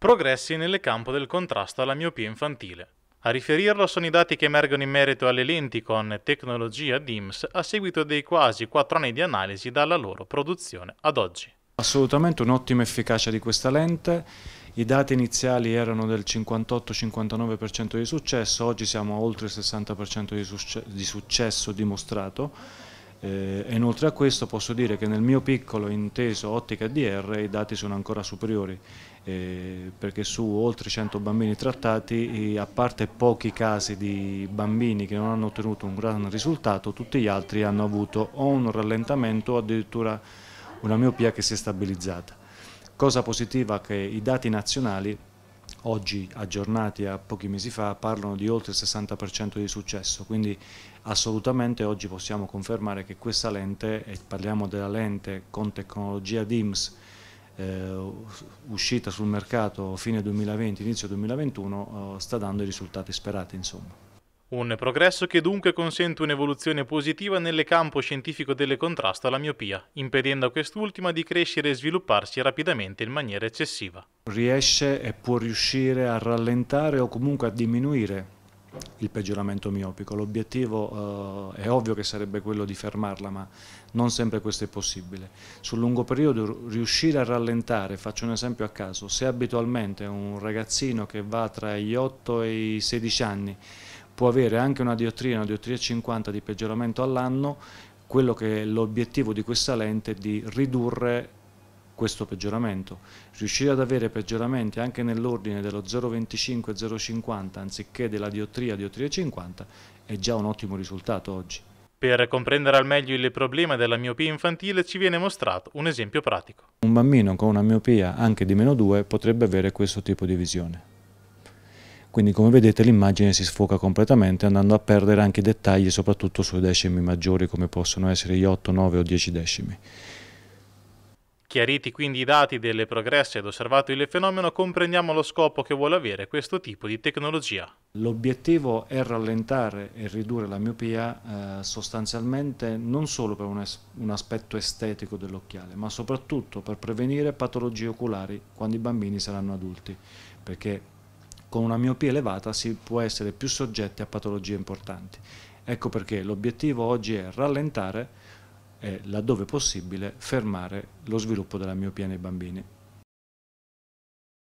progressi nel campo del contrasto alla miopia infantile. A riferirlo sono i dati che emergono in merito alle lenti con tecnologia DIMS a seguito dei quasi 4 anni di analisi dalla loro produzione ad oggi. Assolutamente un'ottima efficacia di questa lente, i dati iniziali erano del 58-59% di successo, oggi siamo a oltre il 60% di, di successo dimostrato eh, e inoltre a questo posso dire che nel mio piccolo inteso ottica DR i dati sono ancora superiori eh, perché su oltre 100 bambini trattati a parte pochi casi di bambini che non hanno ottenuto un gran risultato tutti gli altri hanno avuto o un rallentamento o addirittura una miopia che si è stabilizzata. Cosa positiva che i dati nazionali oggi aggiornati a pochi mesi fa parlano di oltre il 60% di successo, quindi assolutamente oggi possiamo confermare che questa lente, e parliamo della lente con tecnologia DIMS eh, uscita sul mercato fine 2020, inizio 2021, eh, sta dando i risultati sperati insomma. Un progresso che dunque consente un'evoluzione positiva nel campo scientifico del contrasto alla miopia, impedendo a quest'ultima di crescere e svilupparsi rapidamente in maniera eccessiva. Riesce e può riuscire a rallentare o comunque a diminuire il peggioramento miopico. L'obiettivo eh, è ovvio che sarebbe quello di fermarla, ma non sempre questo è possibile. Sul lungo periodo riuscire a rallentare, faccio un esempio a caso, se abitualmente un ragazzino che va tra gli 8 e i 16 anni può avere anche una diottria, una diottria 50 di peggioramento all'anno, quello che è l'obiettivo di questa lente è di ridurre questo peggioramento. Riuscire ad avere peggioramenti anche nell'ordine dello 0,25-0,50 anziché della diottria, diottria 50 è già un ottimo risultato oggi. Per comprendere al meglio il problema della miopia infantile ci viene mostrato un esempio pratico. Un bambino con una miopia anche di meno 2 potrebbe avere questo tipo di visione quindi come vedete l'immagine si sfoca completamente andando a perdere anche i dettagli soprattutto sui decimi maggiori come possono essere gli 8, 9 o 10 decimi. Chiariti quindi i dati delle progresse ed osservato il fenomeno, comprendiamo lo scopo che vuole avere questo tipo di tecnologia. L'obiettivo è rallentare e ridurre la miopia eh, sostanzialmente non solo per un, un aspetto estetico dell'occhiale, ma soprattutto per prevenire patologie oculari quando i bambini saranno adulti, perché con una miopia elevata si può essere più soggetti a patologie importanti. Ecco perché l'obiettivo oggi è rallentare e, laddove possibile, fermare lo sviluppo della miopia nei bambini.